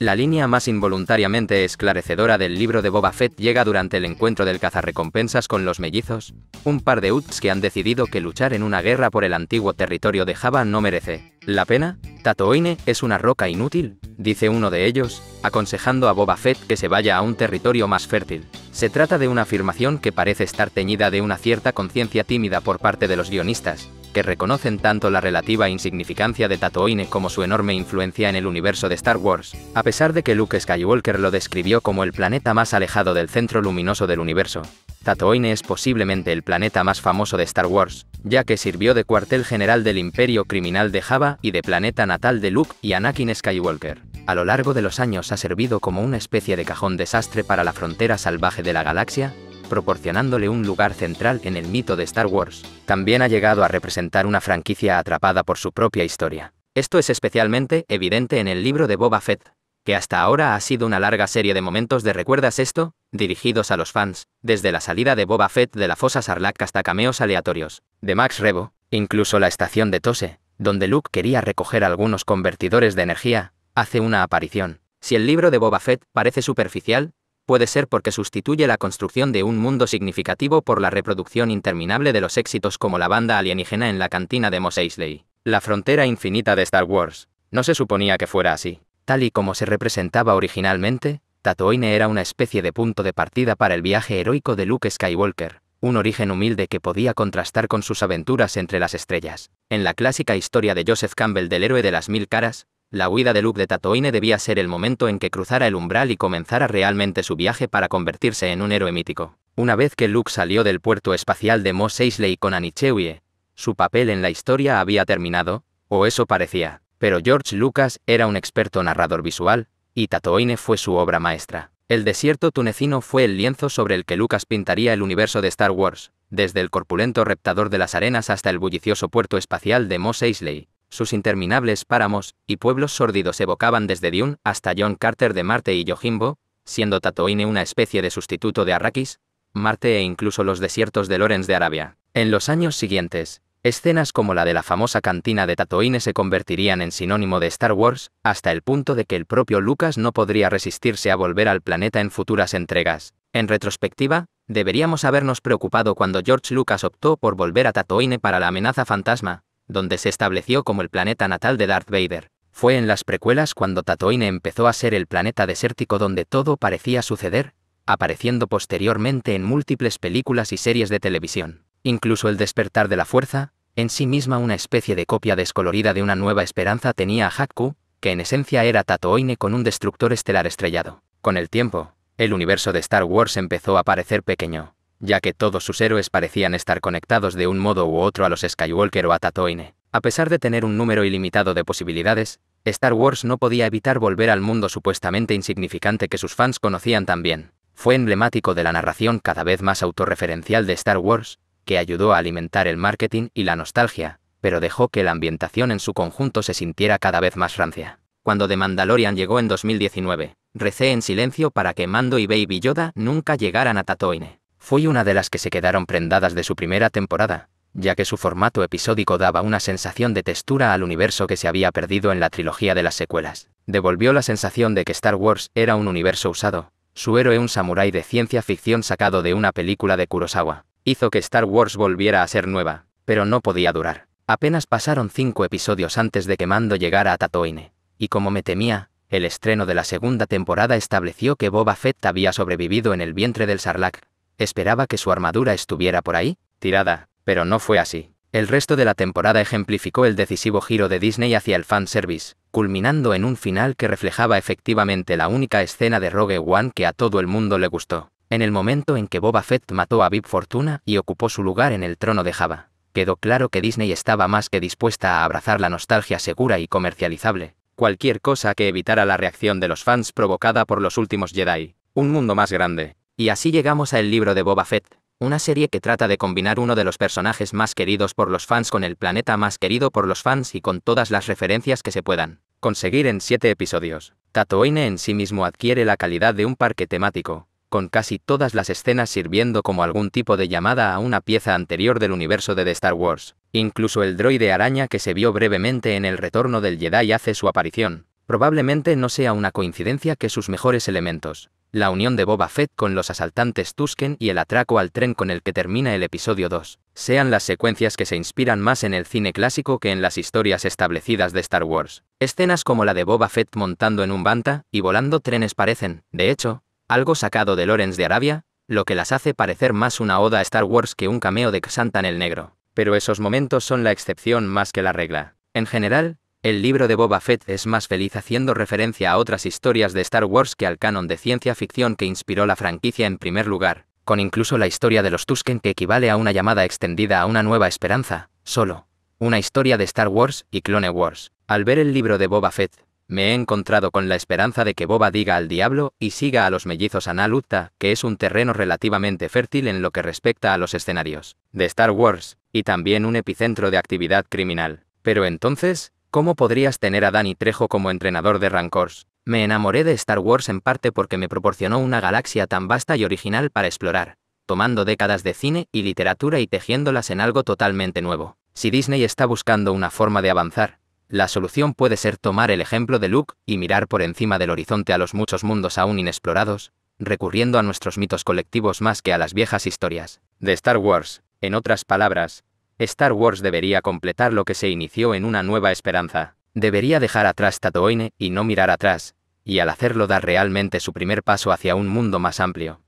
La línea más involuntariamente esclarecedora del libro de Boba Fett llega durante el encuentro del cazarrecompensas con los mellizos, un par de Uts que han decidido que luchar en una guerra por el antiguo territorio de Java no merece. ¿La pena? Tatooine es una roca inútil, dice uno de ellos, aconsejando a Boba Fett que se vaya a un territorio más fértil. Se trata de una afirmación que parece estar teñida de una cierta conciencia tímida por parte de los guionistas, que reconocen tanto la relativa insignificancia de Tatooine como su enorme influencia en el universo de Star Wars, a pesar de que Luke Skywalker lo describió como el planeta más alejado del centro luminoso del universo. Tatooine es posiblemente el planeta más famoso de Star Wars, ya que sirvió de cuartel general del Imperio Criminal de Java y de planeta natal de Luke y Anakin Skywalker a lo largo de los años ha servido como una especie de cajón desastre para la frontera salvaje de la galaxia, proporcionándole un lugar central en el mito de Star Wars, también ha llegado a representar una franquicia atrapada por su propia historia. Esto es especialmente evidente en el libro de Boba Fett, que hasta ahora ha sido una larga serie de momentos de ¿Recuerdas esto? dirigidos a los fans, desde la salida de Boba Fett de la fosa Sarlacc hasta cameos aleatorios, de Max Rebo, incluso la estación de Tose, donde Luke quería recoger algunos convertidores de energía, hace una aparición. Si el libro de Boba Fett parece superficial, puede ser porque sustituye la construcción de un mundo significativo por la reproducción interminable de los éxitos como la banda alienígena en la cantina de Mos Eisley. La frontera infinita de Star Wars. No se suponía que fuera así. Tal y como se representaba originalmente, Tatooine era una especie de punto de partida para el viaje heroico de Luke Skywalker, un origen humilde que podía contrastar con sus aventuras entre las estrellas. En la clásica historia de Joseph Campbell del héroe de las mil caras, la huida de Luke de Tatooine debía ser el momento en que cruzara el umbral y comenzara realmente su viaje para convertirse en un héroe mítico. Una vez que Luke salió del puerto espacial de Mos Eisley con Anichewie, su papel en la historia había terminado, o eso parecía. Pero George Lucas era un experto narrador visual, y Tatooine fue su obra maestra. El desierto tunecino fue el lienzo sobre el que Lucas pintaría el universo de Star Wars, desde el corpulento reptador de las arenas hasta el bullicioso puerto espacial de Mos Eisley, sus interminables páramos y pueblos sórdidos evocaban desde Dune hasta John Carter de Marte y Yojimbo, siendo Tatooine una especie de sustituto de Arrakis, Marte e incluso los desiertos de Lorenz de Arabia. En los años siguientes, escenas como la de la famosa cantina de Tatooine se convertirían en sinónimo de Star Wars, hasta el punto de que el propio Lucas no podría resistirse a volver al planeta en futuras entregas. En retrospectiva, deberíamos habernos preocupado cuando George Lucas optó por volver a Tatooine para la amenaza fantasma, donde se estableció como el planeta natal de Darth Vader. Fue en las precuelas cuando Tatooine empezó a ser el planeta desértico donde todo parecía suceder, apareciendo posteriormente en múltiples películas y series de televisión. Incluso el despertar de la fuerza, en sí misma una especie de copia descolorida de una nueva esperanza tenía a Haku, que en esencia era Tatooine con un destructor estelar estrellado. Con el tiempo, el universo de Star Wars empezó a parecer pequeño ya que todos sus héroes parecían estar conectados de un modo u otro a los Skywalker o a Tatooine. A pesar de tener un número ilimitado de posibilidades, Star Wars no podía evitar volver al mundo supuestamente insignificante que sus fans conocían también. Fue emblemático de la narración cada vez más autorreferencial de Star Wars, que ayudó a alimentar el marketing y la nostalgia, pero dejó que la ambientación en su conjunto se sintiera cada vez más Francia. Cuando The Mandalorian llegó en 2019, recé en silencio para que Mando y Baby Yoda nunca llegaran a Tatooine. Fue una de las que se quedaron prendadas de su primera temporada, ya que su formato episódico daba una sensación de textura al universo que se había perdido en la trilogía de las secuelas. Devolvió la sensación de que Star Wars era un universo usado, su héroe un samurái de ciencia ficción sacado de una película de Kurosawa. Hizo que Star Wars volviera a ser nueva, pero no podía durar. Apenas pasaron cinco episodios antes de que Mando llegara a Tatooine, y como me temía, el estreno de la segunda temporada estableció que Boba Fett había sobrevivido en el vientre del Sarlacc, Esperaba que su armadura estuviera por ahí, tirada, pero no fue así. El resto de la temporada ejemplificó el decisivo giro de Disney hacia el fanservice, culminando en un final que reflejaba efectivamente la única escena de Rogue One que a todo el mundo le gustó. En el momento en que Boba Fett mató a Bib Fortuna y ocupó su lugar en el trono de Java, quedó claro que Disney estaba más que dispuesta a abrazar la nostalgia segura y comercializable, cualquier cosa que evitara la reacción de los fans provocada por los últimos Jedi. Un mundo más grande, y así llegamos a el libro de Boba Fett, una serie que trata de combinar uno de los personajes más queridos por los fans con el planeta más querido por los fans y con todas las referencias que se puedan conseguir en siete episodios. Tatooine en sí mismo adquiere la calidad de un parque temático, con casi todas las escenas sirviendo como algún tipo de llamada a una pieza anterior del universo de The Star Wars. Incluso el droide araña que se vio brevemente en el retorno del Jedi hace su aparición. Probablemente no sea una coincidencia que sus mejores elementos, la unión de Boba Fett con los asaltantes Tusken y el atraco al tren con el que termina el episodio 2, sean las secuencias que se inspiran más en el cine clásico que en las historias establecidas de Star Wars. Escenas como la de Boba Fett montando en un banta y volando trenes parecen, de hecho, algo sacado de Lawrence de Arabia, lo que las hace parecer más una oda a Star Wars que un cameo de en el Negro. Pero esos momentos son la excepción más que la regla. En general, el libro de Boba Fett es más feliz haciendo referencia a otras historias de Star Wars que al canon de ciencia ficción que inspiró la franquicia en primer lugar, con incluso la historia de los Tusken que equivale a una llamada extendida a una nueva esperanza, solo. Una historia de Star Wars y Clone Wars. Al ver el libro de Boba Fett, me he encontrado con la esperanza de que Boba diga al diablo y siga a los mellizos Analuta, que es un terreno relativamente fértil en lo que respecta a los escenarios de Star Wars, y también un epicentro de actividad criminal. Pero entonces, ¿Cómo podrías tener a Danny Trejo como entrenador de Rancors? Me enamoré de Star Wars en parte porque me proporcionó una galaxia tan vasta y original para explorar, tomando décadas de cine y literatura y tejiéndolas en algo totalmente nuevo. Si Disney está buscando una forma de avanzar, la solución puede ser tomar el ejemplo de Luke y mirar por encima del horizonte a los muchos mundos aún inexplorados, recurriendo a nuestros mitos colectivos más que a las viejas historias de Star Wars. En otras palabras, Star Wars debería completar lo que se inició en Una Nueva Esperanza. Debería dejar atrás Tatooine y no mirar atrás, y al hacerlo dar realmente su primer paso hacia un mundo más amplio.